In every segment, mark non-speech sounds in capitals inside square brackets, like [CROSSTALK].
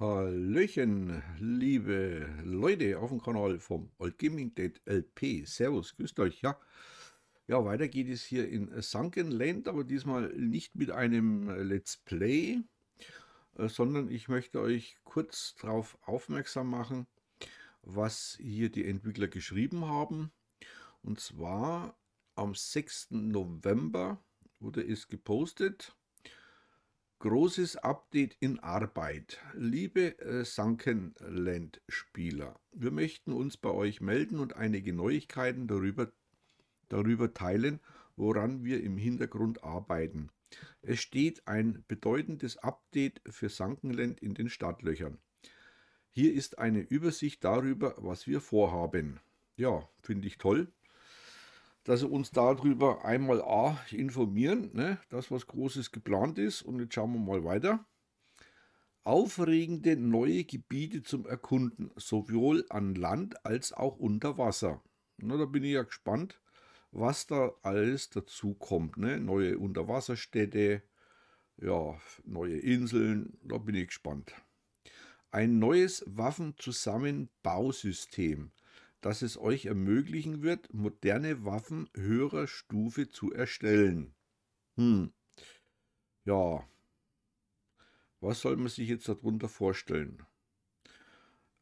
Hallöchen, liebe Leute auf dem Kanal vom Old Gaming Dead LP. Servus, grüßt euch. Ja, ja, weiter geht es hier in Sunken Land, aber diesmal nicht mit einem Let's Play, äh, sondern ich möchte euch kurz darauf aufmerksam machen, was hier die Entwickler geschrieben haben. Und zwar am 6. November wurde es gepostet Großes Update in Arbeit. Liebe äh, Sunkenland-Spieler, wir möchten uns bei euch melden und einige Neuigkeiten darüber, darüber teilen, woran wir im Hintergrund arbeiten. Es steht ein bedeutendes Update für Sankenland in den Startlöchern. Hier ist eine Übersicht darüber, was wir vorhaben. Ja, finde ich toll, dass sie uns darüber einmal A informieren, ne, dass was Großes geplant ist. Und jetzt schauen wir mal weiter. Aufregende neue Gebiete zum Erkunden, sowohl an Land als auch unter Wasser. Na, da bin ich ja gespannt, was da alles dazu kommt. Ne? Neue Unterwasserstädte, ja, neue Inseln, da bin ich gespannt. Ein neues Waffenzusammenbausystem dass es euch ermöglichen wird, moderne Waffen höherer Stufe zu erstellen. Hm. Ja. Was soll man sich jetzt darunter vorstellen?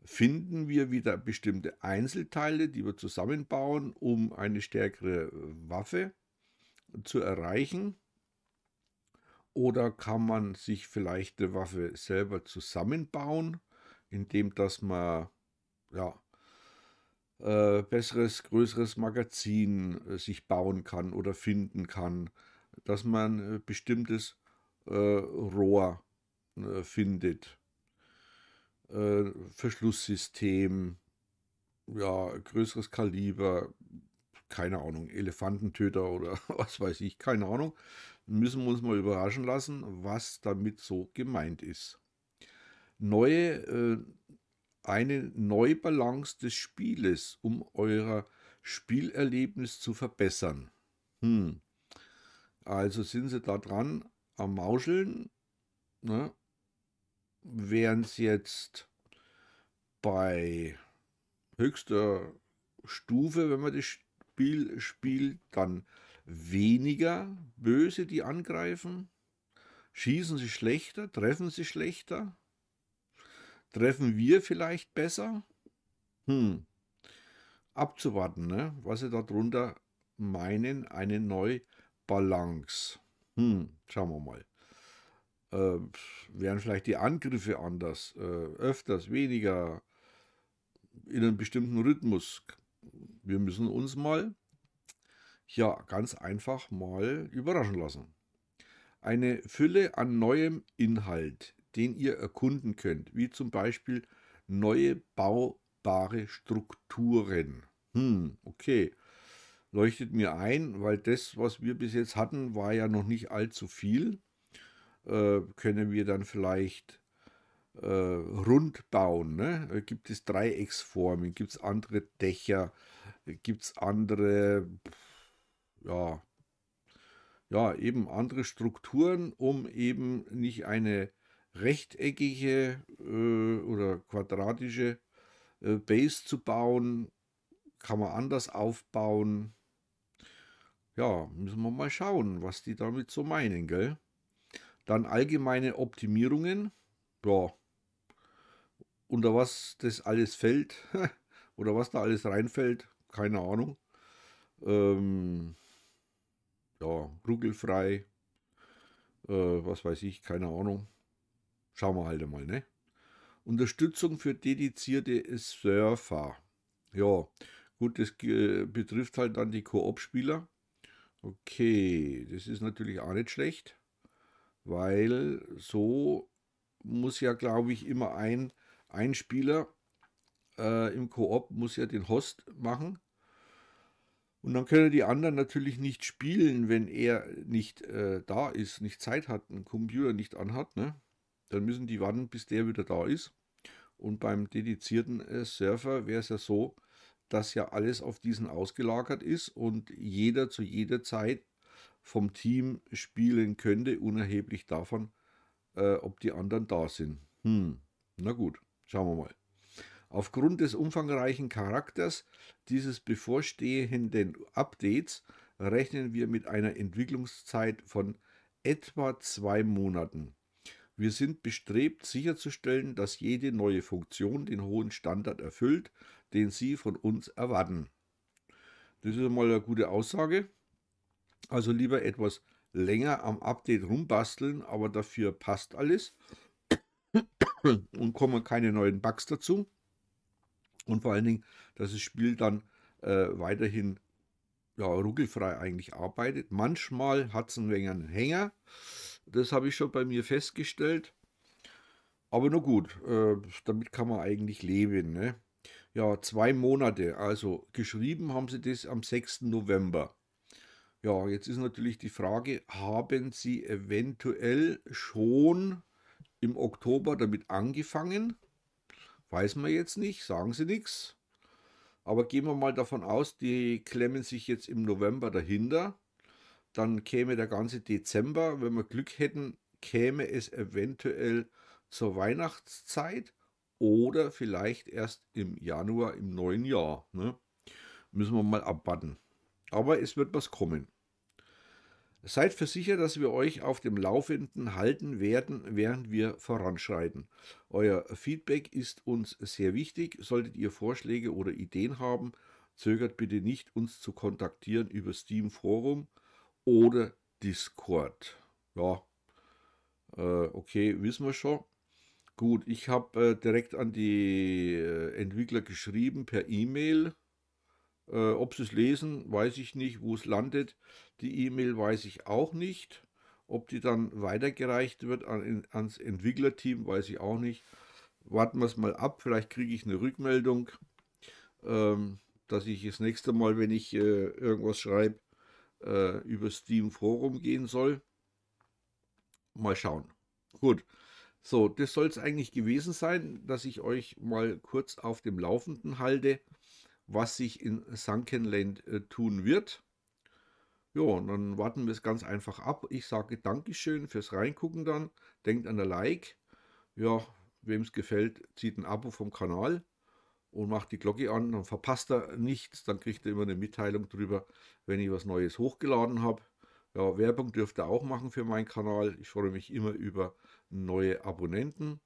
Finden wir wieder bestimmte Einzelteile, die wir zusammenbauen, um eine stärkere Waffe zu erreichen? Oder kann man sich vielleicht eine Waffe selber zusammenbauen, indem dass man ja, äh, besseres, größeres Magazin äh, sich bauen kann oder finden kann, dass man äh, bestimmtes äh, Rohr äh, findet, Verschlusssystem, ja, größeres Kaliber, keine Ahnung, Elefantentöter [LAUGHS] oder was weiß ich, keine Ahnung. Müssen wir uns mal überraschen lassen, was damit so gemeint ist. Neue eine Neubalance des Spieles, um euer Spielerlebnis zu verbessern. Hm. Also sind sie da dran am Mauscheln, ne? während es jetzt bei höchster Stufe, wenn man das Spiel spielt, dann weniger böse, die angreifen, schießen sie schlechter, treffen sie schlechter. Treffen wir vielleicht besser? Hm. Abzuwarten, ne? was sie darunter meinen, eine neue Balance. Hm, schauen wir mal. Äh, wären vielleicht die Angriffe anders, äh, öfters, weniger, in einem bestimmten Rhythmus. Wir müssen uns mal, ja, ganz einfach mal überraschen lassen. Eine Fülle an neuem Inhalt, den ihr erkunden könnt, wie zum Beispiel neue baubare Strukturen. Hm, okay. Leuchtet mir ein, weil das, was wir bis jetzt hatten, war ja noch nicht allzu viel. Äh, können wir dann vielleicht äh, rund bauen? Ne? Gibt es Dreiecksformen? Gibt es andere Dächer? Gibt es andere, ja, ja, eben andere Strukturen, um eben nicht eine rechteckige äh, oder quadratische äh, Base zu bauen. Kann man anders aufbauen. Ja, müssen wir mal schauen, was die damit so meinen, gell? Dann allgemeine Optimierungen. Ja, unter was das alles fällt [LAUGHS] oder was da alles reinfällt, keine Ahnung. Ähm, ja, ruckelfrei, äh, was weiß ich, keine Ahnung. Schauen wir halt einmal, ne? Unterstützung für dedizierte Surfer. Ja, gut, das betrifft halt dann die Koop-Spieler. Okay, das ist natürlich auch nicht schlecht, weil so muss ja, glaube ich, immer ein, ein Spieler äh, im Koop muss ja den Host machen. Und dann können die anderen natürlich nicht spielen, wenn er nicht äh, da ist, nicht Zeit hat, einen Computer nicht anhat. Ne? dann müssen die warten, bis der wieder da ist. Und beim dedizierten äh, Surfer wäre es ja so, dass ja alles auf diesen ausgelagert ist und jeder zu jeder Zeit vom Team spielen könnte, unerheblich davon, äh, ob die anderen da sind. Hm. Na gut, schauen wir mal. Aufgrund des umfangreichen Charakters dieses bevorstehenden Updates rechnen wir mit einer Entwicklungszeit von etwa zwei Monaten. Wir sind bestrebt, sicherzustellen, dass jede neue Funktion den hohen Standard erfüllt, den Sie von uns erwarten. Das ist mal eine gute Aussage. Also lieber etwas länger am Update rumbasteln, aber dafür passt alles und kommen keine neuen Bugs dazu. Und vor allen Dingen, dass das Spiel dann äh, weiterhin ja, ruckelfrei eigentlich arbeitet. Manchmal hat es einen wenig einen Hänger. Das habe ich schon bei mir festgestellt. Aber nur gut, äh, damit kann man eigentlich leben. Ne? Ja, zwei Monate. Also geschrieben haben sie das am 6. November. Ja, jetzt ist natürlich die Frage, haben sie eventuell schon im Oktober damit angefangen? Weiß man jetzt nicht, sagen sie nichts. Aber gehen wir mal davon aus, die klemmen sich jetzt im November dahinter dann käme der ganze Dezember. Wenn wir Glück hätten, käme es eventuell zur Weihnachtszeit oder vielleicht erst im Januar im neuen Jahr. Ne? Müssen wir mal abwarten. Aber es wird was kommen. Seid versichert, dass wir euch auf dem Laufenden halten werden, während wir voranschreiten. Euer Feedback ist uns sehr wichtig. Solltet ihr Vorschläge oder Ideen haben, zögert bitte nicht, uns zu kontaktieren über Steam Forum oder Discord. Ja, äh, okay, wissen wir schon. Gut, ich habe äh, direkt an die äh, Entwickler geschrieben per E-Mail. Äh, ob sie es lesen, weiß ich nicht. Wo es landet, die E-Mail weiß ich auch nicht. Ob die dann weitergereicht wird an, ans Entwicklerteam, weiß ich auch nicht. Warten wir es mal ab, vielleicht kriege ich eine Rückmeldung, ähm, dass ich das nächste Mal, wenn ich äh, irgendwas schreibe, äh, über Steam Forum gehen soll. Mal schauen. Gut. So, das soll es eigentlich gewesen sein, dass ich euch mal kurz auf dem Laufenden halte, was sich in Sunkenland äh, tun wird. Ja, und dann warten wir es ganz einfach ab. Ich sage Dankeschön fürs Reingucken dann. Denkt an ein Like. Ja, wem es gefällt, zieht ein Abo vom Kanal und macht die Glocke an, dann verpasst er nichts, dann kriegt er immer eine Mitteilung darüber, wenn ich was Neues hochgeladen habe. Ja, Werbung dürft ihr auch machen für meinen Kanal. Ich freue mich immer über neue Abonnenten.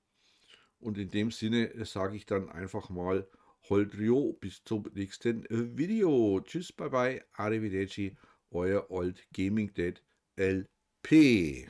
Und in dem Sinne äh, sage ich dann einfach mal Holdrio, bis zum nächsten äh, Video. Tschüss, bye bye, arrivederci, euer Old Gaming Dad LP.